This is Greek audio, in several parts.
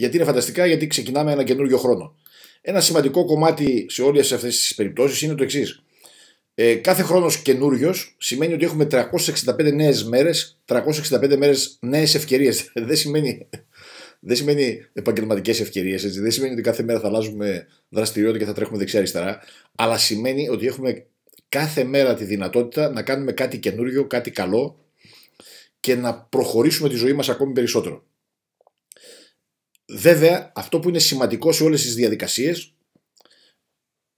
Γιατί είναι φανταστικά, γιατί ξεκινάμε ένα καινούριο χρόνο. Ένα σημαντικό κομμάτι σε όλες αυτές τις περιπτώσεις είναι το εξής. Ε, κάθε χρόνος καινούριος σημαίνει ότι έχουμε 365 νέες μέρες, 365 μέρες νέες ευκαιρίες. δεν σημαίνει, δεν σημαίνει επαγγελματικές ευκαιρίες, δεν σημαίνει ότι κάθε μέρα θα αλλάζουμε δραστηριότητα και θα τρέχουμε δεξιά-αριστερά, αλλά σημαίνει ότι έχουμε κάθε μέρα τη δυνατότητα να κάνουμε κάτι καινούριο, κάτι καλό και να προχωρήσουμε τη ζωή μας ακόμη περισσότερο. Βέβαια, αυτό που είναι σημαντικό σε όλες τις διαδικασίες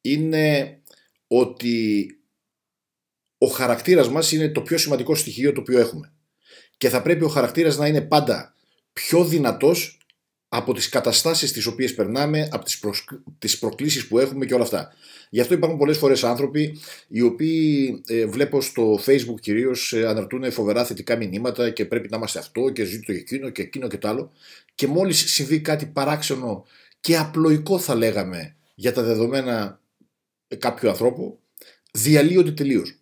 είναι ότι ο χαρακτήρας μας είναι το πιο σημαντικό στοιχείο το οποίο έχουμε. Και θα πρέπει ο χαρακτήρας να είναι πάντα πιο δυνατός από τις καταστάσεις τις οποίες περνάμε, από τις, προσκ... τις προκλήσεις που έχουμε και όλα αυτά. Γι' αυτό υπάρχουν πολλές φορές άνθρωποι οι οποίοι ε, βλέπω στο facebook κυρίως ε, αναρτούν φοβερά θετικά μηνύματα και πρέπει να είμαστε αυτό και ζήτω εκείνο και εκείνο και το άλλο και μόλις συμβεί κάτι παράξενο και απλοϊκό θα λέγαμε για τα δεδομένα ε, κάποιου ανθρώπου διαλύονται τελείως.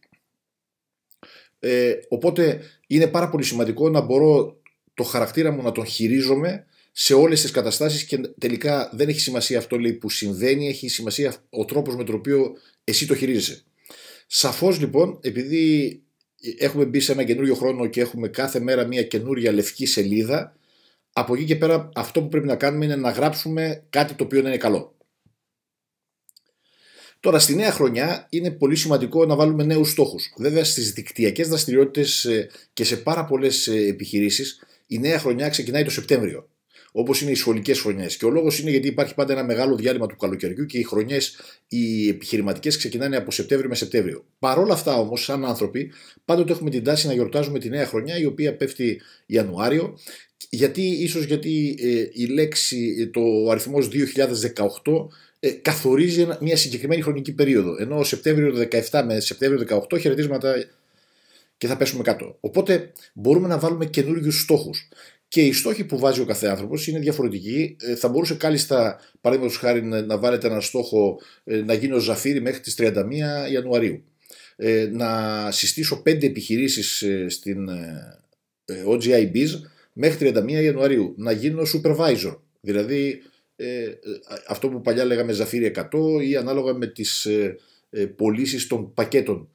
Ε, οπότε είναι πάρα πολύ σημαντικό να μπορώ το χαρακτήρα μου να τον χειρίζομαι σε όλες τις καταστάσεις και τελικά δεν έχει σημασία αυτό λέει, που συμβαίνει, έχει σημασία ο τρόπος με τον οποίο εσύ το χειρίζεσαι. Σαφώς λοιπόν, επειδή έχουμε μπει σε ένα καινούριο χρόνο και έχουμε κάθε μέρα μια καινούρια λευκή σελίδα, από εκεί και πέρα αυτό που πρέπει να κάνουμε είναι να γράψουμε κάτι το οποίο να είναι καλό. Τώρα, στη νέα χρονιά είναι πολύ σημαντικό να βάλουμε νέους στόχους. Βέβαια, στις δικτυακές δραστηριότητες ε, και σε πάρα πολλές ε, επιχειρήσεις, η νέα χρονιά ξεκινάει το Σεπτέμβριο όπως είναι οι σχολικές χρονιές. Και ο λόγος είναι γιατί υπάρχει πάντα ένα μεγάλο διάλειμμα του καλοκαιριού και οι χρονιές, οι επιχειρηματικές, ξεκινάνε από Σεπτέμβριο με Σεπτέμβριο. Παρ' όλα αυτά όμως, σαν άνθρωποι, πάντοτε έχουμε την τάση να γιορτάζουμε τη νέα χρονιά, η οποία πέφτει Ιανουάριο. Γιατί, ίσως γιατί ε, η λέξη, ε, το αριθμός 2018 ε, καθορίζει μια συγκεκριμένη χρονική περίοδο. Ενώ Σεπτέμβριο 17 με Σεπτέμβριο 18 χαιρετίσματα και θα πέσουμε κάτω. Οπότε μπορούμε να βάλουμε καινούριους στόχους. Και οι στόχοι που βάζει ο κάθε άνθρωπος είναι διαφορετικοί. Ε, θα μπορούσε κάλλιστα, παραδείγματος χάρη, να, βάλετε ένα στόχο ε, να γίνω Ζαφύρι μέχρι τις 31 Ιανουαρίου. Ε, να συστήσω 5 επιχειρήσει στην OGI μέχρι 31 Ιανουαρίου. Να γίνω supervisor. Δηλαδή αυτό που παλιά λέγαμε Ζαφύρι 100 ή ανάλογα με τις πωλήσεις των πακέτων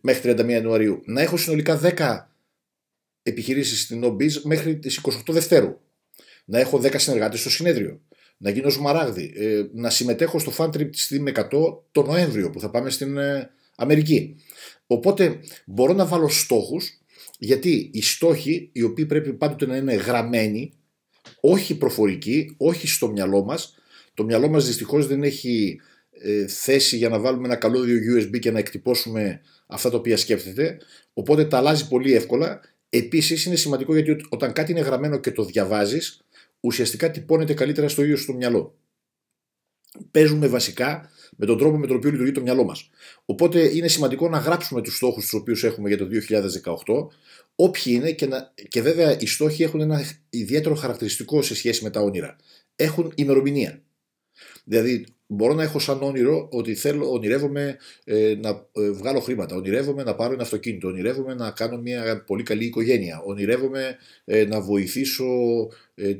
μέχρι 31 Ιανουαρίου. Να έχω συνολικά 10 Επιχειρήσεις στην OBIZ μέχρι τις 28 Δευτέρου. Να έχω 10 συνεργάτες στο συνέδριο. Να γίνω σμαράγδι. Ε, να συμμετέχω στο fan trip στη 100 το Νοέμβριο που θα πάμε στην ε, Αμερική. Οπότε μπορώ να βάλω στόχους, γιατί οι στόχοι οι οποίοι πρέπει πάντοτε να είναι γραμμένοι όχι προφορικοί, όχι στο μυαλό μας. Το μυαλό μας δυστυχώς δεν έχει ε, θέση για να βάλουμε ένα καλώδιο USB και να εκτυπώσουμε αυτά τα οποία σκέφτεται. Οπότε τα αλλάζει πολύ εύκολα Επίσης είναι σημαντικό γιατί όταν κάτι είναι γραμμένο και το διαβάζεις, ουσιαστικά τυπώνεται καλύτερα στο ίδιο στο μυαλό. Παίζουμε βασικά με τον τρόπο με τον οποίο λειτουργεί το μυαλό μας. Οπότε είναι σημαντικό να γράψουμε τους στόχους τους οποίους έχουμε για το 2018, όποιοι είναι και, να... και βέβαια οι στόχοι έχουν ένα ιδιαίτερο χαρακτηριστικό σε σχέση με τα όνειρα. Έχουν ημερομηνία. Δηλαδή, μπορώ να έχω σαν όνειρο ότι θέλω, ονειρεύομαι ε, να ε, βγάλω χρήματα, ονειρεύομαι να πάρω ένα αυτοκίνητο, ονειρεύομαι να κάνω μια πολύ καλή οικογένεια, ονειρεύομαι ε, να βοηθήσω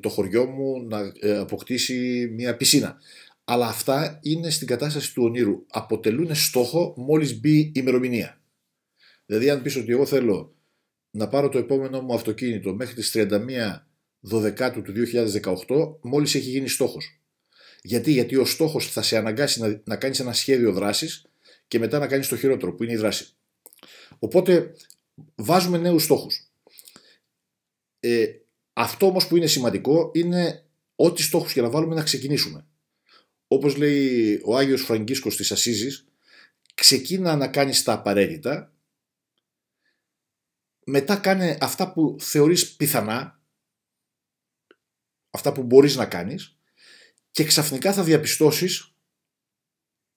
το χωριό μου να αποκτήσει μια πισίνα. Αλλά αυτά είναι στην κατάσταση του ονείρου. Αποτελούν στόχο μόλις μπει η ημερομηνία. Δηλαδή αν πεις ότι εγώ θέλω να πάρω το επόμενό μου αυτοκίνητο μέχρι τις 31 Δοδεκάτου του 2018 μόλις έχει γίνει στόχος. Γιατί, γιατί ο στόχος θα σε αναγκάσει να, να κάνεις ένα σχέδιο δράσης και μετά να κάνεις το χειρότερο, που είναι η δράση. Οπότε βάζουμε νέους στόχους. Ε, αυτό όμως που είναι σημαντικό είναι ό,τι στόχους και να βάλουμε να ξεκινήσουμε. Όπως λέει ο Άγιος Φραγκίσκος της Ασίζης, ξεκίνα να κάνεις τα απαραίτητα, μετά κάνε αυτά που θεωρείς πιθανά, αυτά που μπορείς να κάνεις και ξαφνικά θα διαπιστώσεις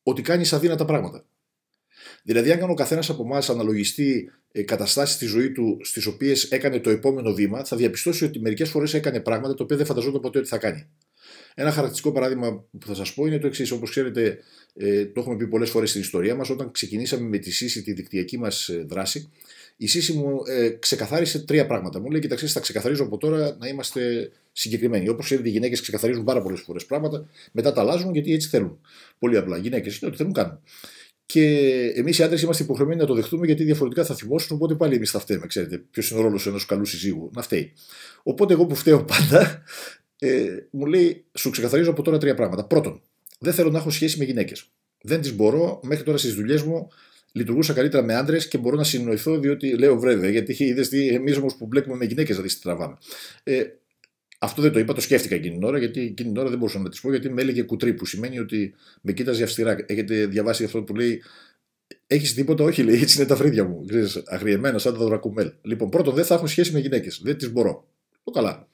ότι κάνεις αδύνατα πράγματα. Δηλαδή, αν ο καθένας από εμάς αναλογιστεί ε, καταστάσεις στη ζωή του στις οποίες έκανε το επόμενο βήμα, θα διαπιστώσει ότι μερικές φορές έκανε πράγματα τα οποία δεν φανταζόταν ποτέ ότι θα κάνει. Ένα χαρακτηριστικό παράδειγμα που θα σας πω είναι το εξής. Όπως ξέρετε, ε, το έχουμε πει πολλές φορές στην ιστορία μας, όταν ξεκινήσαμε με τη σύστη τη δικτυακή μας ε, δράση, η Σύση μου ε, ξεκαθάρισε τρία πράγματα. Μου λέει: Κοιτάξτε, θα ξεκαθαρίζω από τώρα να είμαστε συγκεκριμένοι. Όπως ξέρετε, οι γυναίκες ξεκαθαρίζουν πάρα πολλές φορές πράγματα, μετά τα αλλάζουν γιατί έτσι θέλουν. Πολύ απλά. οι Γυναίκες είναι ό,τι θέλουν κάνουν. Και εμείς οι άντρες είμαστε υποχρεωμένοι να το δεχτούμε γιατί διαφορετικά θα θυμώσουν. Οπότε πάλι εμείς θα φταίμε. Ξέρετε, ποιος είναι ο ρόλος ενός καλού συζύγου. Να φταίει. Οπότε εγώ που φταίω πάντα, ε, μου λέει: Σου ξεκαθαρίζω από τώρα τρία πράγματα. Πρώτον, δεν θέλω να έχω σχέση με γυναίκες. Δεν τις μπορώ μέχρι τώρα στις δουλειές μου λειτουργούσα καλύτερα με άντρες και μπορώ να συνοηθώ, διότι λέω βέβαια, γιατί είδες τι εμείς όμως που μπλέκουμε με γυναίκες, δει δηλαδή, τι τραβάμε. Ε, αυτό δεν το είπα, το σκέφτηκα εκείνη την ώρα, γιατί εκείνη την ώρα δεν μπορούσα να τη πω, γιατί με έλεγε κουτρί, που σημαίνει ότι με κοίταζε αυστηρά. Έχετε διαβάσει αυτό που λέει έχεις τίποτα, όχι, λέει, έτσι είναι τα φρύδια μου. Ξέρεις, αγριεμένα, σαν τα δωρακουμέλ. Λοιπόν, πρώτον, δεν θα έχω σχέση με γυναίκες. Δεν τις μπορώ. Το καλά.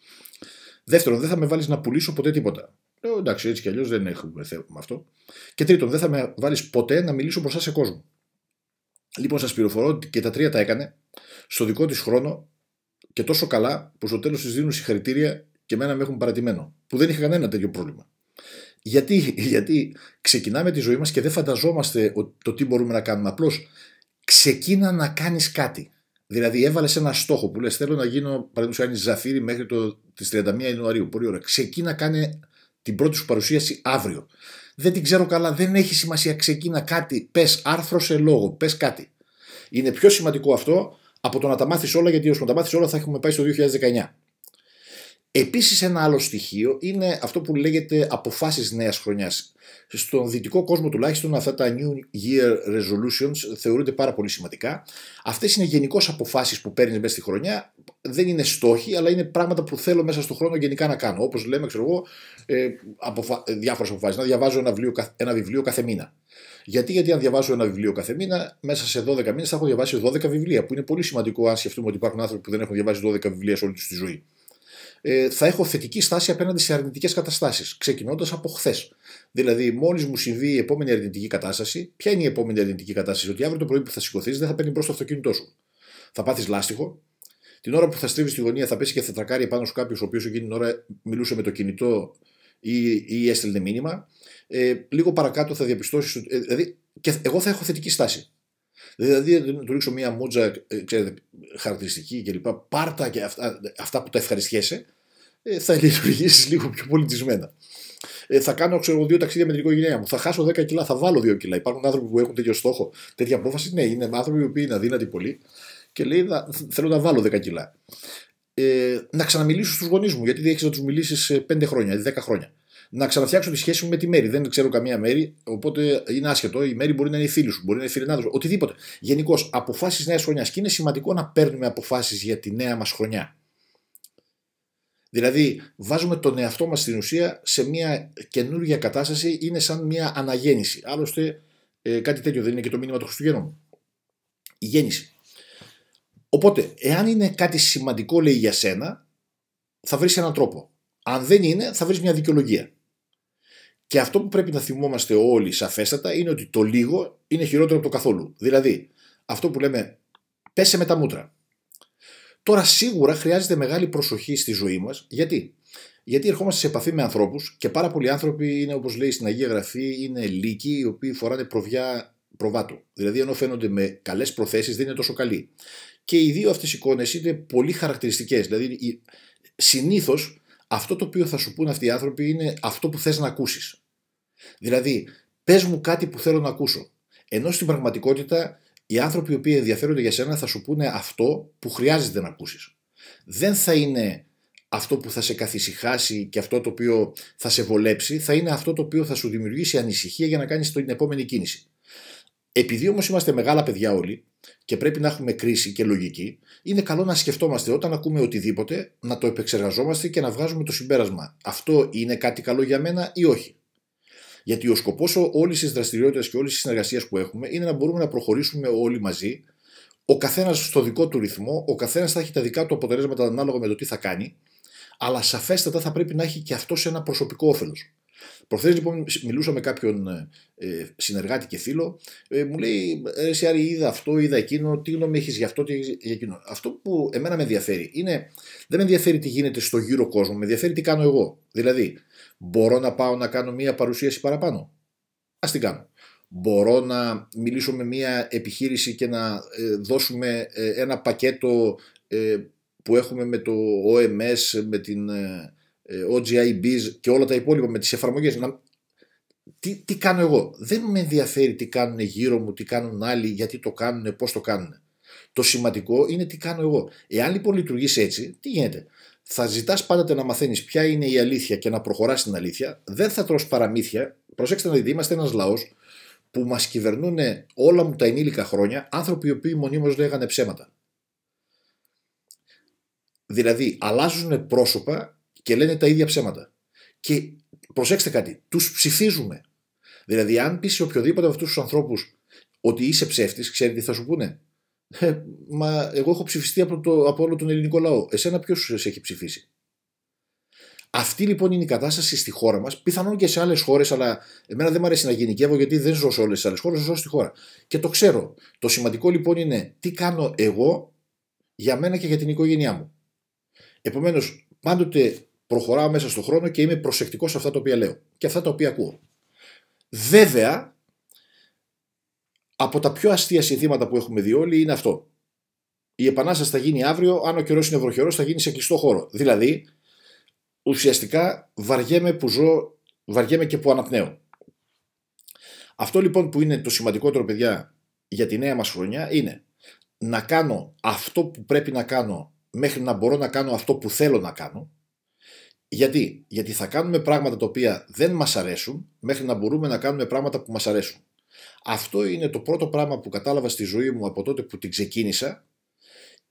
Δεύτερον, δεν θα με βάλεις να πουλήσω ποτέ τίποτα. Λέω, ε, εντάξει, έτσι κι αλλιώς δεν έχουμε θέμα αυτό. Και τρίτον, δεν θα με βάλεις ποτέ να μιλήσω μπροστά σε κόσμο. Λοιπόν, σας πληροφορώ ότι και τα τρία τα έκανε στο δικό της χρόνο και τόσο καλά που στο τέλος της δίνουν συγχαρητήρια και εμένα με έχουν παρατημένο. Που δεν είχα κανένα τέτοιο πρόβλημα. Γιατί, γιατί ξεκινάμε τη ζωή μας και δεν φανταζόμαστε το τι μπορούμε να κάνουμε. Απλώς ξεκίνα να κάνεις κάτι. Δηλαδή, έβαλες ένα στόχο που λες: Θέλω να γίνω παραδείγματος ζαφύρι μέχρι τι 31 Ιανουαρίου. Πολύ ωραία. Ξεκίνα κάνει την πρώτη σου παρουσίαση αύριο δεν την ξέρω καλά, δεν έχει σημασία, ξεκίνα κάτι, πες άρθρο σε λόγο, πες κάτι. Είναι πιο σημαντικό αυτό από το να τα μάθεις όλα, γιατί όσο να τα μάθεις όλα θα έχουμε πάει στο 2019. Επίσης, ένα άλλο στοιχείο είναι αυτό που λέγεται αποφάσεις νέας χρονιάς. Στον δυτικό κόσμο τουλάχιστον αυτά τα New Year Resolutions θεωρούνται πάρα πολύ σημαντικά. Αυτές είναι γενικώς αποφάσεις που παίρνεις μέσα στη χρονιά δεν είναι στόχοι, αλλά είναι πράγματα που θέλω μέσα στον χρόνο γενικά να κάνω. Όπως λέμε, ξέρω εγώ, ε, αποφα... Ε, διάφορες αποφάσεις. Να διαβάζω ένα βιβλίο, κάθε μήνα. Γιατί, γιατί αν διαβάζω ένα βιβλίο κάθε μήνα, μέσα σε 12 μήνες θα έχω διαβάσει 12 βιβλία, που είναι πολύ σημαντικό αν σκεφτούμε ότι υπάρχουν άνθρωποι που δεν έχουν διαβάσει 12 βιβλία σε όλη τους τη ζωή. Ε, θα έχω θετική στάση απέναντι σε αρνητικές καταστάσεις, ξεκινώντας από χθες. Δηλαδή, μόλις μου συμβεί η επόμενη αρνητική κατάσταση, ποια είναι η επόμενη αρνητική κατάσταση, ότι αύριο το πρωί που θα σηκωθείς δεν θα παίρνει μπρος το αυτοκίνητό σου. Θα πάθεις λάστιχο, την ώρα που θα στρίβεις τη γωνία, θα πέσει και θα τρακάρει επάνω σου κάποιος ο οποίος εκείνη την ώρα μιλούσε με το κινητό ή, ή έστελνε μήνυμα. Ε, λίγο παρακάτω θα διαπιστώσεις. Ε, δηλαδή, και εγώ θα έχω θετική στάση. Δηλαδή, να του ρίξω μία μούτζα ε, ξέρετε, χαρακτηριστική κλπ. Πάρτα και αυτά, αυτά που τα ευχαριστιέσαι, ε, θα λειτουργήσεις λίγο πιο πολιτισμένα. Ε, θα κάνω ξέρω, δύο ταξίδια με την οικογένειά μου. Θα χάσω 10 κιλά, θα βάλω 2 κιλά. Υπάρχουν άνθρωποι που έχουν τέτοιο στόχο, τέτοια απόφαση. Ναι, είναι άνθρωποι που είναι αδύνατοι πολύ και λέει θέλω να βάλω 10 κιλά. Ε, να ξαναμιλήσω στους γονείς μου, γιατί δεν έχει να τους μιλήσεις 5 χρόνια 10 χρόνια. Να ξαναφτιάξω τη σχέση μου με τη Μέρη. Δεν ξέρω καμία Μέρη, οπότε είναι άσχετο. Η Μέρη μπορεί να είναι η φίλη σου, μπορεί να είναι η φίλη σου, οτιδήποτε. Γενικώς, αποφάσεις νέας χρονιάς. Και είναι σημαντικό να παίρνουμε αποφάσεις για τη νέα μας χρονιά. Δηλαδή, βάζουμε τον εαυτό μας στην ουσία σε μια καινούργια κατάσταση, είναι σαν μια αναγέννηση. Άλλωστε, ε, κάτι τέτοιο δεν είναι και το μήνυμα του Χριστουγέννου. Η γέννηση. Οπότε, εάν είναι κάτι σημαντικό, λέει για σένα, θα βρεις έναν τρόπο. Αν δεν είναι, θα βρεις μια δικαιολογία. Και αυτό που πρέπει να θυμόμαστε όλοι σαφέστατα είναι ότι το λίγο είναι χειρότερο από το καθόλου. Δηλαδή, αυτό που λέμε, πέσε με τα μούτρα. Τώρα, σίγουρα χρειάζεται μεγάλη προσοχή στη ζωή μας. Γιατί? Γιατί ερχόμαστε σε επαφή με ανθρώπους και πάρα πολλοί άνθρωποι είναι, όπως λέει στην Αγία Γραφή, είναι λύκοι, οι οποίοι φοράνε προβιά προβάτου. Δηλαδή, ενώ φαίνονται με καλές προθέσεις, δεν είναι τόσο καλοί και οι δύο αυτές οι εικόνες είναι πολύ χαρακτηριστικές. Δηλαδή συνήθως αυτό το οποίο θα σου πούν αυτοί οι άνθρωποι είναι αυτό που θες να ακούσεις. Δηλαδή πες μου κάτι που θέλω να ακούσω. Ενώ στην πραγματικότητα οι άνθρωποι οι οποίοι ενδιαφέρονται για σένα θα σου πούνε αυτό που χρειάζεται να ακούσεις. Δεν θα είναι αυτό που θα σε καθησυχάσει και αυτό το οποίο θα σε βολέψει, θα είναι αυτό το οποίο θα σου δημιουργήσει ανησυχία για να κάνεις την επόμενη κίνηση. Επειδή όμως είμαστε μεγάλα παιδιά όλοι και πρέπει να έχουμε κρίση και λογική, είναι καλό να σκεφτόμαστε όταν ακούμε οτιδήποτε να το επεξεργαζόμαστε και να βγάζουμε το συμπέρασμα. Αυτό είναι κάτι καλό για μένα ή όχι. Γιατί ο σκοπός όλης της δραστηριότητας και όλης της συνεργασίας που έχουμε είναι να μπορούμε να προχωρήσουμε όλοι μαζί, ο καθένας στο δικό του ρυθμό, ο καθένας θα έχει τα δικά του αποτελέσματα ανάλογα με το τι θα κάνει, αλλά σαφέστατα θα πρέπει να έχει και αυτός ένα προσωπικό όφελος. Προχθές λοιπόν μιλούσα με κάποιον ε, ε, συνεργάτη και φίλο, ε, μου λέει: Εσύ Άρη, είδα αυτό, είδα εκείνο, τι γνώμη έχεις γι' αυτό, τι για εκείνο. Αυτό που εμένα με ενδιαφέρει είναι, δεν με ενδιαφέρει τι γίνεται στο γύρο κόσμο, με ενδιαφέρει τι κάνω εγώ. Δηλαδή, μπορώ να πάω να κάνω μία παρουσίαση παραπάνω. Ας την κάνω. Μπορώ να μιλήσω με μία επιχείρηση και να ε, δώσουμε ένα πακέτο που έχουμε με το OMS, με την OGIBs ε, και όλα τα υπόλοιπα με τις εφαρμογές. Να... Τι, τι κάνω εγώ. Δεν με ενδιαφέρει τι κάνουν γύρω μου, τι κάνουν άλλοι, γιατί το κάνουν, πώς το κάνουν. Το σημαντικό είναι τι κάνω εγώ. Εάν λοιπόν λειτουργείς έτσι, τι γίνεται. Θα ζητάς πάντα να μαθαίνεις ποια είναι η αλήθεια και να προχωράς στην αλήθεια. Δεν θα τρως παραμύθια. Προσέξτε να δείτε, είμαστε ένας λαός που μας κυβερνούν όλα μου τα ενήλικα χρόνια άνθρωποι οι οποίοι μονίμως λέγανε ψέματα. Δηλαδή, αλλάζουν πρόσωπα και λένε τα ίδια ψέματα. Και προσέξτε κάτι, τους ψηφίζουμε. Δηλαδή, αν πει οποιοδήποτε από αυτούς τους ανθρώπους ότι είσαι ψεύτης, ξέρει τι θα σου πούνε. Ε, μα εγώ έχω ψηφιστεί από, το, από όλο τον ελληνικό λαό. Εσένα ποιος σε έχει ψηφίσει. Αυτή λοιπόν είναι η κατάσταση στη χώρα μας, πιθανόν και σε άλλες χώρες, αλλά εμένα δεν μου αρέσει να γενικεύω γιατί δεν ζω σε όλες τις άλλες χώρες, ζω στη χώρα. Και το ξέρω. Το σημαντικό λοιπόν είναι τι κάνω εγώ για μένα και για την οικογένειά μου. Επομένως, πάντοτε προχωράω μέσα στον χρόνο και είμαι προσεκτικός σε αυτά τα οποία λέω και αυτά τα οποία ακούω. Βέβαια, από τα πιο αστεία συνθήματα που έχουμε δει όλοι είναι αυτό. Η επανάσταση θα γίνει αύριο, αν ο καιρός είναι ευρωχερό, θα γίνει σε κλειστό χώρο. Δηλαδή, ουσιαστικά βαριέμαι που ζω, βαριέμαι και που αναπνέω. Αυτό λοιπόν που είναι το σημαντικότερο, παιδιά, για τη νέα μας χρονιά είναι να κάνω αυτό που πρέπει να κάνω μέχρι να μπορώ να κάνω αυτό που θέλω να κάνω γιατί? Γιατί θα κάνουμε πράγματα τα οποία δεν μας αρέσουν μέχρι να μπορούμε να κάνουμε πράγματα που μας αρέσουν. Αυτό είναι το πρώτο πράγμα που κατάλαβα στη ζωή μου από τότε που την ξεκίνησα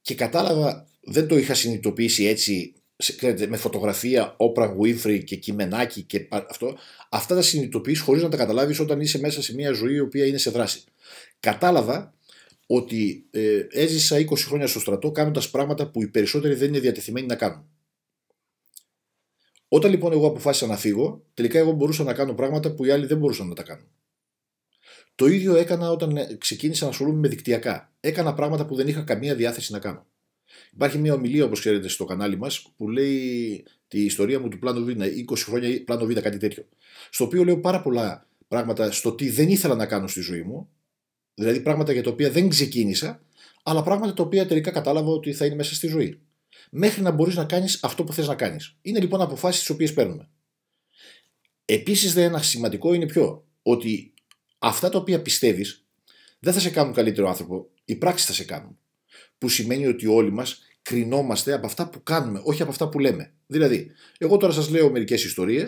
και κατάλαβα, δεν το είχα συνειδητοποιήσει έτσι με φωτογραφία, όπρα Winfrey και κειμενάκι και αυτό. Αυτά τα συνειδητοποιείς χωρίς να τα καταλάβεις όταν είσαι μέσα σε μια ζωή η οποία είναι σε δράση. Κατάλαβα ότι ε, έζησα 20 χρόνια στο στρατό κάνοντας πράγματα που οι περισσότεροι δεν είναι διατεθειμένοι να κάνουν. Όταν λοιπόν εγώ αποφάσισα να φύγω, τελικά εγώ μπορούσα να κάνω πράγματα που οι άλλοι δεν μπορούσαν να τα κάνουν. Το ίδιο έκανα όταν ε, ξεκίνησα να ασχολούμαι με δικτυακά. Έκανα πράγματα που δεν είχα καμία διάθεση να κάνω. Υπάρχει μια ομιλία, όπως ξέρετε, στο κανάλι μας που λέει τη ιστορία μου του πλάνου Β, 20 χρόνια πλάνο Β, κάτι τέτοιο. Στο οποίο λέω πάρα πολλά πράγματα στο τι δεν ήθελα να κάνω στη ζωή μου, δηλαδή πράγματα για τα οποία δεν ξεκίνησα, αλλά πράγματα τα οποία τελικά κατάλαβα ότι θα είναι μέσα στη ζωή μέχρι να μπορείς να κάνεις αυτό που θες να κάνεις. Είναι λοιπόν αποφάσεις τις οποίες παίρνουμε. Επίσης, ένα σημαντικό είναι πιο ότι αυτά τα οποία πιστεύεις δεν θα σε κάνουν καλύτερο άνθρωπο, οι πράξεις θα σε κάνουν. Που σημαίνει ότι όλοι μας κρινόμαστε από αυτά που κάνουμε, όχι από αυτά που λέμε. Δηλαδή, εγώ τώρα σας λέω μερικές ιστορίες,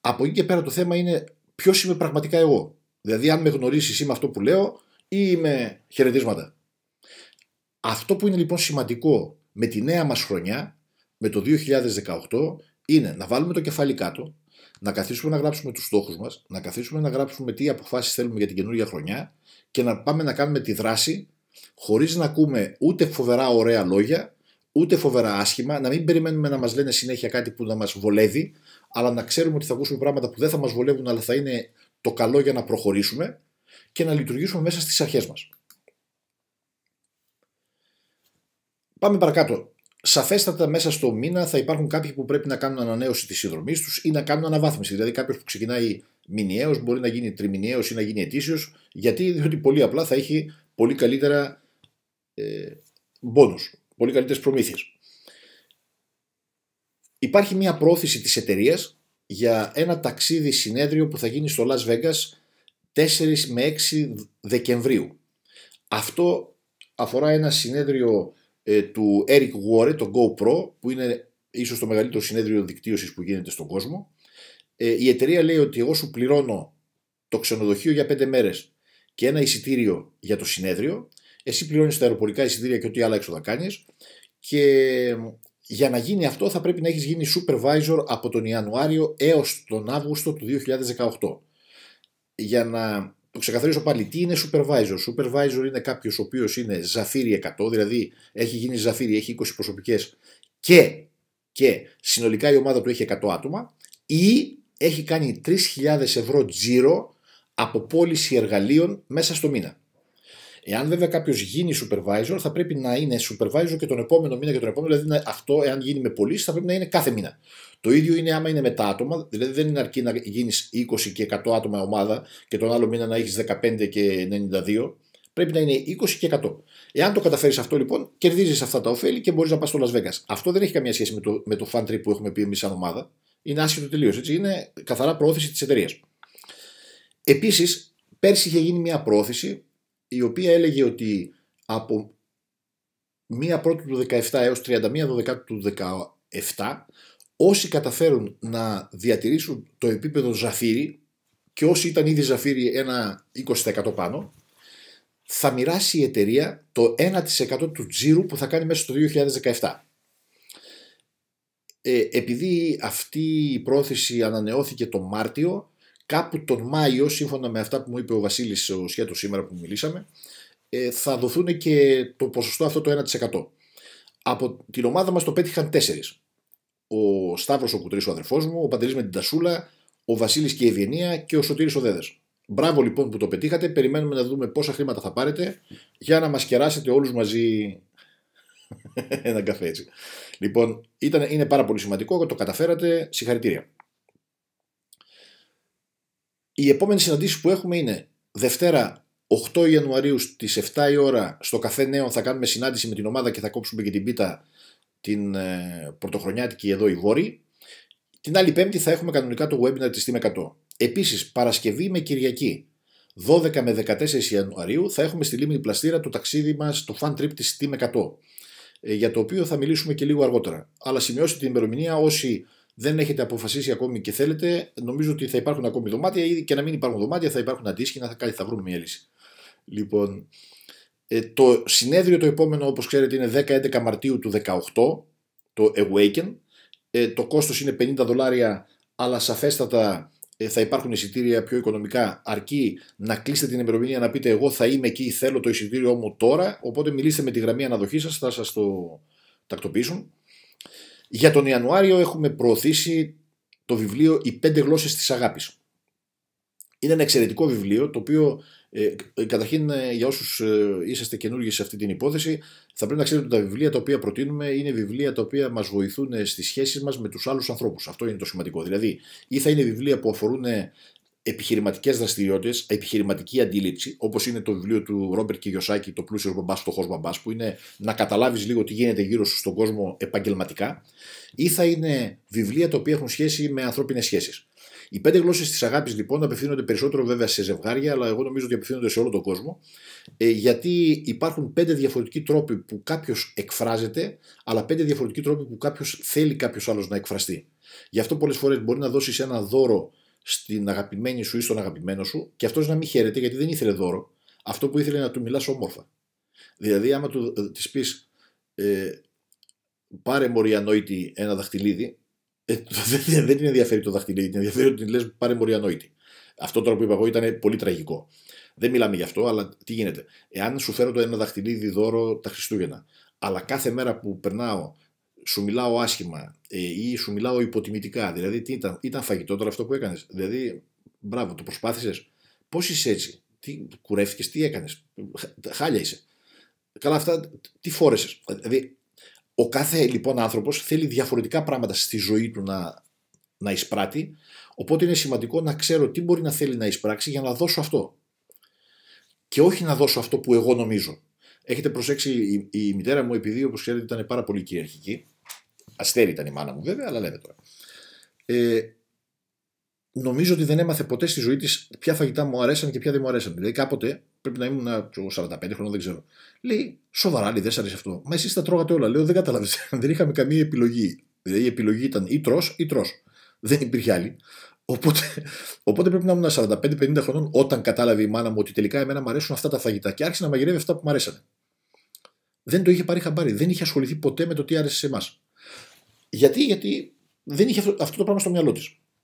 από εκεί και πέρα το θέμα είναι ποιος είμαι πραγματικά εγώ. Δηλαδή, αν με γνωρίσει, είμαι αυτό που λέω ή είμαι χαιρετίσματα. Αυτό που είναι λοιπόν σημαντικό με τη νέα μας χρονιά, με το 2018, είναι να βάλουμε το κεφάλι κάτω, να καθίσουμε να γράψουμε τους στόχους μας, να καθίσουμε να γράψουμε τι αποφάσεις θέλουμε για την καινούργια χρονιά και να πάμε να κάνουμε τη δράση χωρίς να ακούμε ούτε φοβερά ωραία λόγια, ούτε φοβερά άσχημα, να μην περιμένουμε να μας λένε συνέχεια κάτι που να μας βολεύει, αλλά να ξέρουμε ότι θα ακούσουμε πράγματα που δεν θα μας βολεύουν, αλλά θα είναι το καλό για να προχωρήσουμε και να λειτουργήσουμε μέσα στις αρχές μας. Πάμε παρακάτω. Σαφέστατα μέσα στο μήνα θα υπάρχουν κάποιοι που πρέπει να κάνουν ανανέωση της συνδρομής τους ή να κάνουν αναβάθμιση. Δηλαδή κάποιος που ξεκινάει μηνιαίο μπορεί να γίνει τριμηνιαίος ή να γίνει ετήσιος. Γιατί διότι πολύ απλά θα έχει πολύ καλύτερα ε, πολύ καλύτερες προμήθειες. Υπάρχει μια πρόθεση της εταιρείας για ένα ταξίδι συνέδριο που θα γίνει στο Las Vegas 4 με 6 Δεκεμβρίου. Αυτό αφορά ένα συνέδριο ε, του Eric Ware, το GoPro, που είναι ίσως το μεγαλύτερο συνέδριο δικτύωσης που γίνεται στον κόσμο. Ε, η εταιρεία λέει ότι εγώ σου πληρώνω το ξενοδοχείο για πέντε μέρες και ένα εισιτήριο για το συνέδριο. Εσύ πληρώνεις τα αεροπορικά εισιτήρια και ό,τι άλλα έξοδα κάνεις. Και για να γίνει αυτό θα πρέπει να έχεις γίνει supervisor από τον Ιανουάριο έως τον Αύγουστο του 2018. Για να το ξεκαθαρίσω πάλι, τι είναι supervisor. Supervisor είναι κάποιος ο οποίος είναι ζαφύρι 100, δηλαδή έχει γίνει ζαφύρι, έχει 20 προσωπικές και, και συνολικά η ομάδα του έχει 100 άτομα ή έχει κάνει 3.000 ευρώ τζίρο από πώληση εργαλείων μέσα στο μήνα. Εάν βέβαια κάποιος γίνει supervisor, θα πρέπει να είναι supervisor και τον επόμενο μήνα και τον επόμενο. Δηλαδή, αυτό, εάν γίνει με πωλήσει, θα πρέπει να είναι κάθε μήνα. Το ίδιο είναι άμα είναι τα άτομα, δηλαδή δεν είναι αρκεί να γίνεις 20 και 100 άτομα ομάδα και τον άλλο μήνα να έχεις 15 και 92. Πρέπει να είναι 20 και 100. Εάν το καταφέρεις αυτό λοιπόν, κερδίζεις αυτά τα ωφέλη και μπορείς να πας στο Las Vegas. Αυτό δεν έχει καμία σχέση με το, με το fan trip που έχουμε πει εμείς σαν ομάδα. Είναι άσχετο τελείως. Είναι καθαρά προώθηση της εταιρείας. Επίσης, πέρσι είχε γίνει μια πρόθεση η οποία έλεγε ότι από 1 πρώτη του 17 έως 31 12 του 17 όσοι καταφέρουν να διατηρήσουν το επίπεδο ζαφύρι και όσοι ήταν ήδη ζαφύρι ένα 20% πάνω θα μοιράσει η εταιρεία το 1% του τζίρου που θα κάνει μέσα στο 2017. Ε, επειδή αυτή η πρόθεση ανανεώθηκε το Μάρτιο κάπου τον Μάιο, σύμφωνα με αυτά που μου είπε ο Βασίλης ο Σχέτος σήμερα που μιλήσαμε, ε, θα δοθούν και το ποσοστό αυτό το 1%. Από την ομάδα μας το πέτυχαν τέσσερις. Ο Σταύρος ο Κουτρής, ο αδερφός μου, ο Παντελής με την Τασούλα, ο Βασίλης και η Ευγενία και ο Σωτήρης ο Δέδες. Μπράβο λοιπόν που το πετύχατε, περιμένουμε να δούμε πόσα χρήματα θα πάρετε για να μας κεράσετε όλους μαζί ένα καφέ έτσι. Λοιπόν, ήταν, είναι πάρα πολύ σημαντικό, το καταφέρατε, συγχαρητήρια. Οι επόμενε συναντήσει που έχουμε είναι Δευτέρα 8 Ιανουαρίου στις 7 η ώρα στο Καφέ Νέων θα κάνουμε συνάντηση με την ομάδα και θα κόψουμε και την πίτα την ε, πρωτοχρονιάτικη εδώ η Βόρη. Την άλλη Πέμπτη θα έχουμε κανονικά το webinar της Team 100. Επίσης, Παρασκευή με Κυριακή, 12 με 14 Ιανουαρίου, θα έχουμε στη Λίμνη Πλαστήρα το ταξίδι μας το fan trip της Team 100, ε, για το οποίο θα μιλήσουμε και λίγο αργότερα. Αλλά σημειώστε την ημερομηνία όσοι δεν έχετε αποφασίσει ακόμη και θέλετε, νομίζω ότι θα υπάρχουν ακόμη δωμάτια ή και να μην υπάρχουν δωμάτια, θα υπάρχουν αντίστοιχα, θα, θα βρούμε μια λύση. Λοιπόν, ε, το συνέδριο το επομενο όπως όπως ξέρετε, είναι 10-11 Μαρτίου του 18, το Awaken. Ε, το κόστος είναι 50 δολάρια, αλλά σαφέστατα ε, θα υπάρχουν εισιτήρια πιο οικονομικά, αρκεί να κλείσετε την ημερομηνία να πείτε εγώ θα είμαι εκεί, θέλω το εισιτήριό μου τώρα, οπότε μιλήστε με τη γραμμή αναδοχής σας, θα σας το τακτοποιήσουν. Για τον Ιανουάριο έχουμε προωθήσει το βιβλίο «Οι πέντε γλώσσες της αγάπης». Είναι ένα εξαιρετικό βιβλίο το οποίο ε, ε καταρχήν ε, για όσους ε, είσαστε καινούργοι σε αυτή την υπόθεση θα πρέπει να ξέρετε ότι τα βιβλία τα οποία προτείνουμε είναι βιβλία τα οποία μας βοηθούν στις σχέσεις μας με τους άλλους ανθρώπους. Αυτό είναι το σημαντικό. Δηλαδή ή θα είναι βιβλία που αφορούν επιχειρηματικές δραστηριότητες, επιχειρηματική αντίληψη, όπως είναι το βιβλίο του Ρόμπερτ Κιγιοσάκη, Το πλούσιο μπαμπάς, χώρο μπαμπάς, που είναι να καταλάβεις λίγο τι γίνεται γύρω σου στον κόσμο επαγγελματικά, ή θα είναι βιβλία τα οποία έχουν σχέση με ανθρώπινες σχέσεις. Οι πέντε γλώσσες της αγάπης λοιπόν απευθύνονται περισσότερο βέβαια σε ζευγάρια, αλλά εγώ νομίζω ότι απευθύνονται σε όλο τον κόσμο, ε, γιατί υπάρχουν πέντε διαφορετικοί τρόποι που κάποιος εκφράζεται, αλλά πέντε διαφορετικοί τρόποι που κάποιος θέλει κάποιος άλλος να εκφραστεί. Γι' αυτό πολλές φορές μπορεί να δώσεις ένα δώρο στην αγαπημένη σου ή στον αγαπημένο σου και αυτός να μην χαίρεται γιατί δεν ήθελε δώρο. Αυτό που ήθελε να του μιλάς όμορφα. Δηλαδή, άμα ε, της πεις ε, πάρε μοριανόητη ένα δαχτυλίδι, ε, δεν, δεν είναι ενδιαφέρει το δαχτυλίδι, είναι ενδιαφέρει ότι λες πάρε μοριανόητη. Αυτό τώρα που είπα εγώ ήταν πολύ τραγικό. Δεν μιλάμε γι' αυτό, αλλά τι γίνεται. Εάν σου φέρω το ένα δαχτυλίδι δώρο τα Χριστούγεννα, αλλά κάθε μέρα που περνάω σου μιλάω άσχημα ε, ή σου μιλάω υποτιμητικά. Δηλαδή, τι ήταν, ήταν φαγητό τώρα αυτό που έκανες. Δηλαδή, μπράβο, το προσπάθησες. Πώς είσαι έτσι, τι κουρεύτηκες, τι έκανες. Χάλια είσαι. Καλά, αυτά τι φόρεσες. Δηλαδή, ο κάθε λοιπόν άνθρωπος θέλει διαφορετικά πράγματα στη ζωή του να, να εισπράττει. Οπότε είναι σημαντικό να ξέρω τι μπορεί να θέλει να εισπράξει για να δώσω αυτό. Και όχι να δώσω αυτό που εγώ νομίζω. Έχετε προσέξει η, η μητέρα μου, επειδή όπως ξέρετε ήταν πάρα πολύ κυριαρχική, Αστέρι ήταν η μάνα μου βέβαια, αλλά λέμε τώρα. Ε, νομίζω ότι δεν έμαθε ποτέ στη ζωή της ποια φαγητά μου αρέσαν και ποια δεν μου αρέσαν. Δηλαδή κάποτε πρέπει να ήμουν 45 χρόνια, δεν ξέρω. Λέει, σοβαρά, λέει, δεν σα αρέσει αυτό. Μα εσύ τα τρώγατε όλα. Λέω, δεν κατάλαβες. δεν είχαμε καμία επιλογή. Δηλαδή η επιλογή ήταν ή τρώ ή τρώ. Δεν υπήρχε άλλη. Οπότε, οπότε πρέπει να ήμουν 45-50 χρονών όταν κατάλαβε η μάνα μου ότι τελικά εμένα μου αρέσουν αυτά τα φαγητά και άρχισε να μαγειρεύει αυτά που μου αρέσανε. Δεν το είχε πάρει χαμπάρι. Δεν είχε ασχοληθεί ποτέ με το τι άρεσε σε εμάς. Γιατί, γιατί δεν είχε αυτό, το πράγμα στο μυαλό της.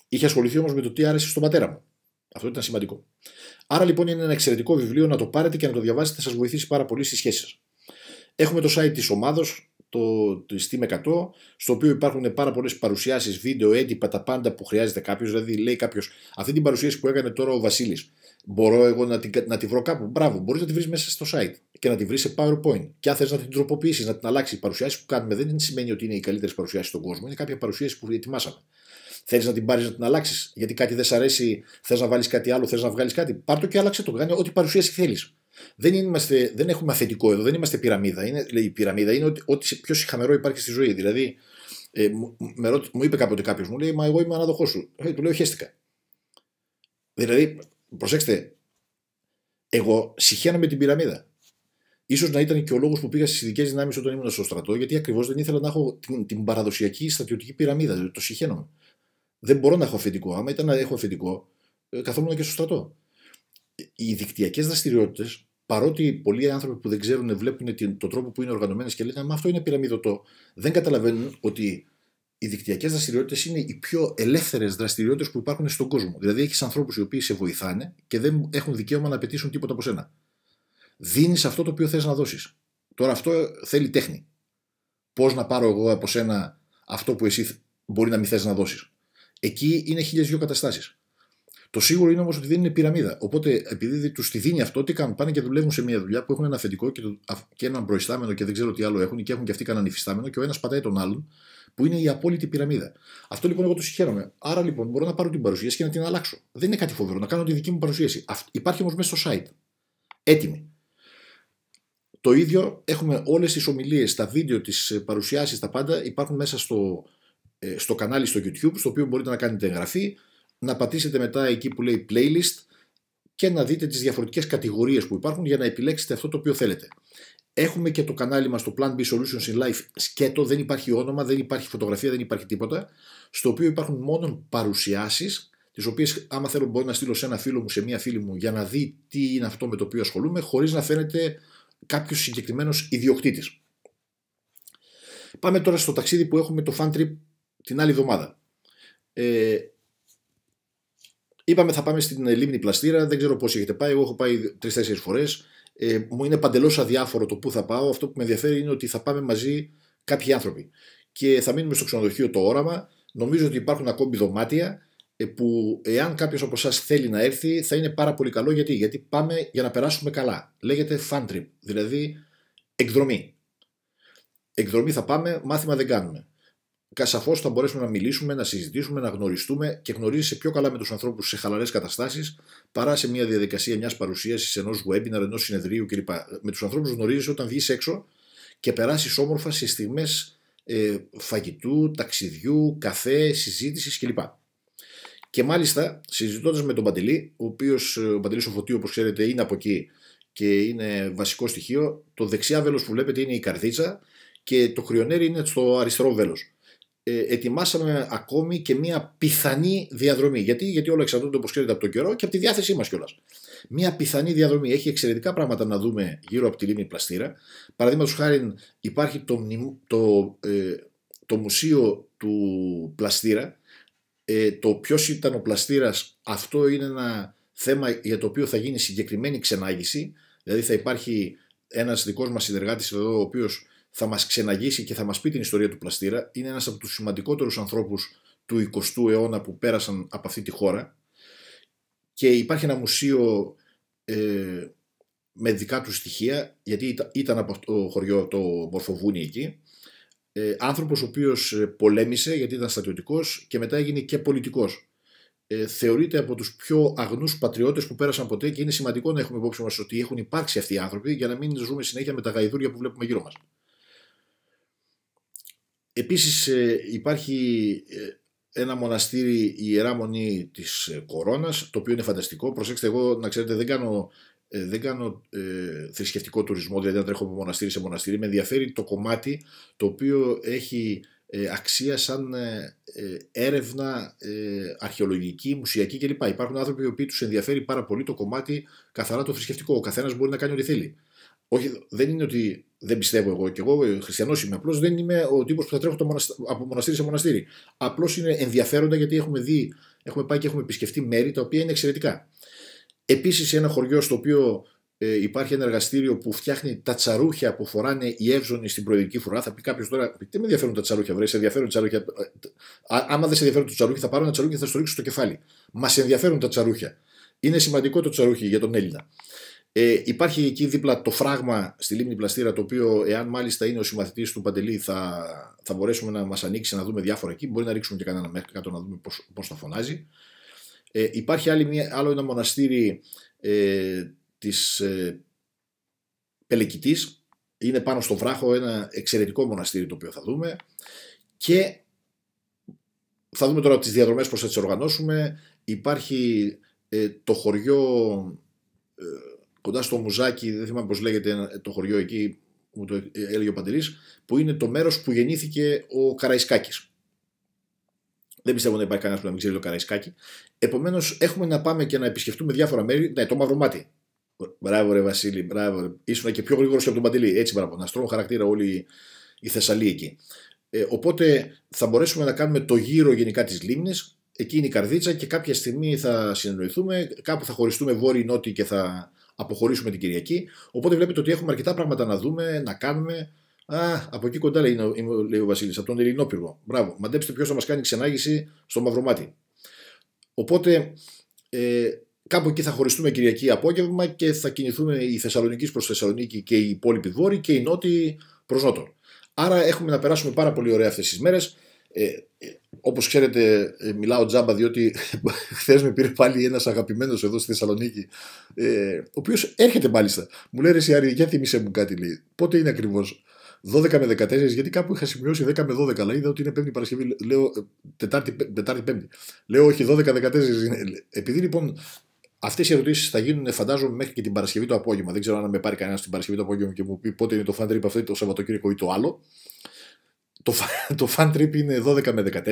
Είχε ασχοληθεί όμως με το τι άρεσε στον πατέρα μου. Αυτό ήταν σημαντικό. Άρα λοιπόν είναι ένα εξαιρετικό βιβλίο να το πάρετε και να το διαβάσετε, θα σας βοηθήσει πάρα πολύ στι σχέσει Έχουμε το site της ομάδα, το, το Steam 100, στο οποίο υπάρχουν πάρα πολλές παρουσιάσεις, βίντεο, έντυπα, τα πάντα που χρειάζεται κάποιος. Δηλαδή, λέει κάποιος, αυτή την παρουσίαση που έκανε τώρα ο Βασίλης, μπορώ εγώ να τη, να τη βρω κάπου. Μπράβο, μπορείς να τη βρεις μέσα στο site και να τη βρεις σε PowerPoint. Και αν θες να την τροποποιήσεις, να την αλλάξεις, οι παρουσιάσεις που κάνουμε δεν σημαίνει ότι είναι οι καλύτερες παρουσιάσεις στον κόσμο, είναι κάποια παρουσίαση που ετοιμάσαμε. Θέλεις να την πάρεις να την αλλάξεις, γιατί κάτι δεν σ' αρέσει, θες να βάλεις κάτι άλλο, θες να βγάλεις κάτι. Πάρ το και άλλαξε το. Κάνει ό,τι παρουσίαση θέλεις. Δεν, δεν έχουμε αθετικό εδώ, δεν είμαστε πυραμίδα. Είναι, λέει, η πυραμίδα είναι ό,τι, ό,τι πιο χαμερό υπάρχει στη ζωή. Δηλαδή, ε, μου, με, μου είπε κάποτε κάποιος, μου λέει, Μα εγώ είμαι αναδοχός σου. Ε, του λέω, χέστηκα Δηλαδή, προσέξτε, εγώ συχαίνω με την πυραμίδα σω να ήταν και ο λόγος που πήγα στις ειδικές δυνάμεις όταν ήμουν στο στρατό, γιατί ακριβώς δεν ήθελα να έχω την, την παραδοσιακή στρατιωτική πυραμίδα. Δηλαδή το συχαίνομαι. Δεν μπορώ να έχω αφεντικό. Άμα ήταν να έχω αφεντικό, ε, καθόμουν και στο στρατό. Οι δικτυακές δραστηριότητες, παρότι πολλοί άνθρωποι που δεν ξέρουν βλέπουν τον τρόπο που είναι οργανωμένες και λένε Μα αυτό είναι πυραμιδωτό, δεν καταλαβαίνουν ότι οι δικτυακές δραστηριότητες είναι οι πιο ελεύθερες δραστηριότητες που υπάρχουν στον κόσμο. Δηλαδή, έχεις ανθρώπους οι οποίοι σε βοηθάνε και δεν έχουν δικαίωμα να απαιτήσουν τίποτα από σένα δίνεις αυτό το οποίο θες να δώσεις. Τώρα αυτό θέλει τέχνη. Πώς να πάρω εγώ από σένα αυτό που εσύ μπορεί να μην θες να δώσεις. Εκεί είναι χίλιες δυο καταστάσεις. Το σίγουρο είναι όμως ότι δεν είναι πυραμίδα. Οπότε επειδή τους τη δίνει αυτό, τι κάνουν. Πάνε και δουλεύουν σε μια δουλειά που έχουν ένα αφεντικό και, το, και έναν προϊστάμενο και δεν ξέρω τι άλλο έχουν και έχουν και αυτοί κανέναν υφιστάμενο και ο ένας πατάει τον άλλον, που είναι η απόλυτη πυραμίδα. Αυτό λοιπόν εγώ το συγχαίρομαι. Άρα λοιπόν μπορώ να πάρω την παρουσίαση και να την αλλάξω. Δεν είναι κάτι φοβερό, να κάνω τη δική μου παρουσίαση. Υπάρχει όμως μέσα στο site. Έτοιμη. Το ίδιο έχουμε όλες τις ομιλίες, τα βίντεο, τις ε, παρουσιάσεις τα πάντα υπάρχουν μέσα στο, ε, στο κανάλι στο YouTube, στο οποίο μπορείτε να κάνετε εγγραφή, να πατήσετε μετά εκεί που λέει playlist και να δείτε τις διαφορετικές κατηγορίες που υπάρχουν για να επιλέξετε αυτό το οποίο θέλετε. Έχουμε και το κανάλι μας το Plan B Solutions in Life σκέτο, δεν υπάρχει όνομα, δεν υπάρχει φωτογραφία, δεν υπάρχει τίποτα, στο οποίο υπάρχουν μόνο παρουσιάσεις, τις οποίες, άμα θέλω μπορώ να στείλω σε ένα φίλο μου, σε μία φίλη μου για να δει τι είναι αυτό με το οποίο ασχολούμαι, χωρίς να φαίνεται κάποιος συγκεκριμένος ιδιοκτήτης. Πάμε τώρα στο ταξίδι που έχουμε το Fun trip την άλλη εβδομάδα. Ε, είπαμε θα πάμε στην λίμνη Πλαστήρα, δεν ξέρω πώς έχετε πάει, εγώ έχω πάει τρει-τέσσερι φορές. Ε, μου είναι παντελώς αδιάφορο το πού θα πάω, αυτό που με ενδιαφέρει είναι ότι θα πάμε μαζί κάποιοι άνθρωποι. Και θα μείνουμε στο ξενοδοχείο το όραμα, νομίζω ότι υπάρχουν ακόμη δωμάτια, ε, που εάν κάποιος από εσάς θέλει να έρθει, θα είναι πάρα πολύ καλό γιατί, γιατί πάμε για να περάσουμε καλά. Λέγεται fun trip, δηλαδή εκδρομή. Εκδρομή θα πάμε, μάθημα δεν κάνουμε. Κασαφώς θα μπορέσουμε να μιλήσουμε, να συζητήσουμε, να γνωριστούμε και γνωρίζει πιο καλά με τους ανθρώπους σε χαλαρές καταστάσεις παρά σε μια διαδικασία μιας παρουσίασης, ενός webinar, ενός συνεδρίου κλπ. Με τους ανθρώπους γνωρίζει όταν βγεις έξω και περάσεις όμορφα σε στιγμές ε, φαγητού, ταξιδιού, καφέ, συζήτησης κλπ. Και μάλιστα συζητώντας με τον Παντελή, ο οποίος ε, ο Παντελής ο Φωτίου, όπως ξέρετε, είναι από εκεί και είναι βασικό στοιχείο. Το δεξιά βέλος που βλέπετε είναι η καρδίτσα και το χριονέρι είναι στο αριστερό βέλος. Ε, ετοιμάσαμε ακόμη και μια πιθανή διαδρομή. Γιατί, Γιατί όλα εξαρτώνται όπως ξέρετε από το καιρό και από τη διάθεσή μας κιόλας. Μια πιθανή διαδρομή. Έχει εξαιρετικά πράγματα να δούμε γύρω από τη λίμνη Πλαστήρα. Παραδείγματος χάρη, υπάρχει το, το, ε, το μουσείο του Πλαστήρα, ε, το ποιος ήταν ο πλαστήρας, αυτό είναι ένα θέμα για το οποίο θα γίνει συγκεκριμένη ξενάγηση δηλαδή θα υπάρχει ένας δικός μας συνεργάτης εδώ ο οποίος θα μας ξεναγήσει και θα μας πει την ιστορία του πλαστήρα είναι ένας από τους σημαντικότερους ανθρώπους του 20ου αιώνα που πέρασαν από αυτή τη χώρα και υπάρχει ένα μουσείο ε, με δικά του στοιχεία γιατί ήταν από το χωριό το Μορφοβούνι εκεί ε, άνθρωπος ο οποίος ε, πολέμησε γιατί ήταν στρατιωτικός και μετά έγινε και πολιτικός. Ε, θεωρείται από τους πιο αγνούς πατριώτες που πέρασαν ποτέ και είναι σημαντικό να έχουμε υπόψη μας ότι έχουν υπάρξει αυτοί οι άνθρωποι για να μην ζούμε συνέχεια με τα γαϊδούρια που βλέπουμε γύρω μας. Επίσης ε, υπάρχει ένα μοναστήρι η Ιερά Μονή της Κορώνας το οποίο είναι φανταστικό. Προσέξτε εγώ να ξέρετε δεν κάνω ε, δεν κάνω ε, θρησκευτικό τουρισμό, δηλαδή να τρέχω από μοναστήρι σε μοναστήρι. Με ενδιαφέρει το κομμάτι το οποίο έχει ε, αξία σαν ε, έρευνα αρχαιολογική, μουσιακή κλπ. Υπάρχουν άνθρωποι οι οποίοι τους ενδιαφέρει πάρα πολύ το κομμάτι καθαρά το θρησκευτικό. Ο καθένας μπορεί να κάνει ό,τι θέλει. Όχι, δεν είναι ότι δεν πιστεύω εγώ και εγώ, χριστιανός είμαι. Απλώς δεν είμαι ο τύπος που θα τρέχω από μοναστήρι σε μοναστήρι. Απλώς είναι ενδιαφέροντα γιατί έχουμε δει, έχουμε πάει και έχουμε επισκεφτεί μέρη τα οποία είναι εξαιρετικά. Επίσης ένα χωριό στο οποίο ε, υπάρχει ένα εργαστήριο που φτιάχνει τα τσαρούχια που φοράνε οι εύζωνοι στην προεδρική φορά, Θα πει κάποιος τώρα, τι με ενδιαφέρουν τα τσαρούχια, βρε, σε ενδιαφέρουν τα τσαρούχια. Ε, άμα δεν σε ενδιαφέρουν τα τσαρούχια, θα πάρω ένα τσαρούχι και θα στο ρίξω στο κεφάλι. Μας ενδιαφέρουν τα τσαρούχια. Είναι σημαντικό το τσαρούχι για τον Έλληνα. Ε, υπάρχει εκεί δίπλα το φράγμα στη λίμνη πλαστήρα, το οποίο εάν μάλιστα είναι ο συμμαθητής του Παντελή, θα, θα μπορέσουμε να μας ανοίξει να δούμε διάφορα εκεί. Μπορεί να ρίξουμε και κανένα μέχρι κάτω να δούμε πώς θα φωνάζει. Ε, υπάρχει άλλη μια, άλλο ένα μοναστήρι ε, της ε, Πελεκητής, είναι πάνω στο βράχο ένα εξαιρετικό μοναστήρι το οποίο θα δούμε και θα δούμε τώρα τις διαδρομές πώς θα τις οργανώσουμε. Υπάρχει ε, το χωριό ε, κοντά στο Μουζάκι, δεν θυμάμαι πώς λέγεται το χωριό εκεί, μου το έλεγε ο Παντελής, που είναι το μέρος που γεννήθηκε ο Καραϊσκάκης. Δεν πιστεύω να υπάρχει κανένας που να μην ξέρει το Καραϊσκάκι. Επομένως, έχουμε να πάμε και να επισκεφτούμε διάφορα μέρη. Ναι, το μαύρο μάτι. Μπράβο, ρε Βασίλη, μπράβο. σου και πιο γρήγορος και από τον Παντελή. Έτσι, μπράβο. Να στρώνω χαρακτήρα όλη η Θεσσαλή εκεί. Ε, οπότε θα μπορέσουμε να κάνουμε το γύρο γενικά της λίμνης. Εκεί είναι η καρδίτσα και κάποια στιγμή θα συνεννοηθούμε. Κάπου θα χωριστούμε βόρειο-νότιο και θα αποχωρήσουμε την Κυριακή. Οπότε βλέπετε ότι έχουμε αρκετά πράγματα να δούμε, να κάνουμε. Α, από εκεί κοντά λέει, λέει ο Βασίλης, από τον Ελληνόπυργο. Μπράβο. Μαντέψτε ποιος θα μας κάνει ξενάγηση στο Μαυρομάτι. Οπότε ε, κάπου εκεί θα χωριστούμε Κυριακή απόγευμα και θα κινηθούμε η Θεσσαλονίκη προς Θεσσαλονίκη και οι υπόλοιποι Βόρειοι και οι Νότιοι προς Νότο. Άρα έχουμε να περάσουμε πάρα πολύ ωραία αυτές τις μέρες. Ε, ε Όπως ξέρετε, ε, μιλάω τζάμπα διότι χθες με πήρε πάλι ένας αγαπημένος εδώ στη Θεσσαλονίκη, ε, ο οποίος έρχεται μάλιστα. Μου λέει ρε Σιάρη, για θυμίσαι μου κάτι λέει. Πότε είναι ακριβώς. 12 με 14, γιατί κάπου είχα σημειώσει 10 με 12, αλλά είδα ότι είναι Πέμπτη Παρασκευή. Λέω ε, τετάρτη Πέμπτη. Λέω όχι, 12-14. Επειδή λοιπόν αυτές οι ερωτήσεις θα γίνουν, φαντάζομαι, μέχρι και την Παρασκευή το απόγευμα. Δεν ξέρω αν με πάρει κανένας την Παρασκευή το απόγευμα και μου πει πότε είναι το fan trip αυτό, το Σαββατοκύριακο ή το άλλο. Το, το fan trip είναι 12 με 14.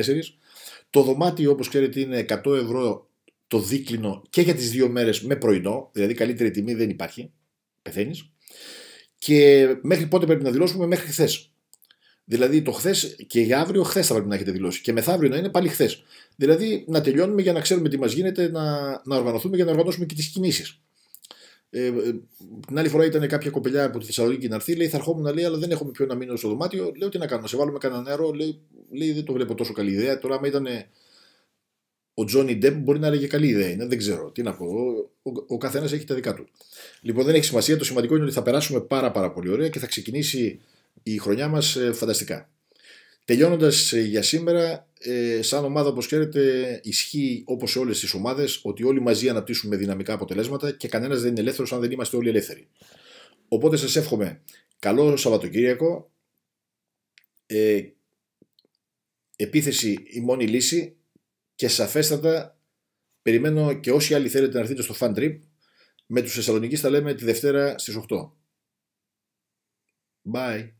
Το δωμάτιο, όπως ξέρετε, είναι 100 ευρώ το δίκλινο και για τις δύο μέρες με πρωινό. Δηλαδή, καλύτερη τιμή δεν υπάρχει. Πεθαίνεις και μέχρι πότε πρέπει να δηλώσουμε, μέχρι χθες. Δηλαδή το χθες και για αύριο, χθες θα πρέπει να έχετε δηλώσει. Και μεθαύριο να είναι πάλι χθες. Δηλαδή να τελειώνουμε για να ξέρουμε τι μας γίνεται, να, να οργανωθούμε για να οργανώσουμε και τις κινήσεις. Ε, ε, την άλλη φορά ήταν κάποια κοπελιά από τη Θεσσαλονίκη να έρθει, λέει: Θα ερχόμουν να λέει, αλλά δεν έχουμε πιο να μείνω στο δωμάτιο. Λέω: Τι να κάνω, να σε βάλουμε κανένα νερό. Λέει, λέει: Δεν το βλέπω τόσο καλή ιδέα. Τώρα, άμα ήταν ο Τζόνι Ντέμπ μπορεί να έλεγε καλή ιδέα δεν ξέρω τι να πω. Ο, ο, καθένας έχει τα δικά του. Λοιπόν, δεν έχει σημασία. Το σημαντικό είναι ότι θα περάσουμε πάρα, πάρα πολύ ωραία και θα ξεκινήσει η χρονιά μας ε, φανταστικά. Τελειώνοντας ε, για σήμερα, ε, σαν ομάδα, όπως ξέρετε, ισχύει όπως σε όλες τις ομάδες ότι όλοι μαζί αναπτύσσουμε δυναμικά αποτελέσματα και κανένας δεν είναι ελεύθερος αν δεν είμαστε όλοι ελεύθεροι. Οπότε σας εύχομαι καλό Σαββατοκύριακο. Ε, επίθεση η μόνη λύση και σαφέστατα περιμένω και όσοι άλλοι θέλετε να έρθετε στο Fan Trip με τους Θεσσαλονικείς θα λέμε τη Δευτέρα στις 8. Bye.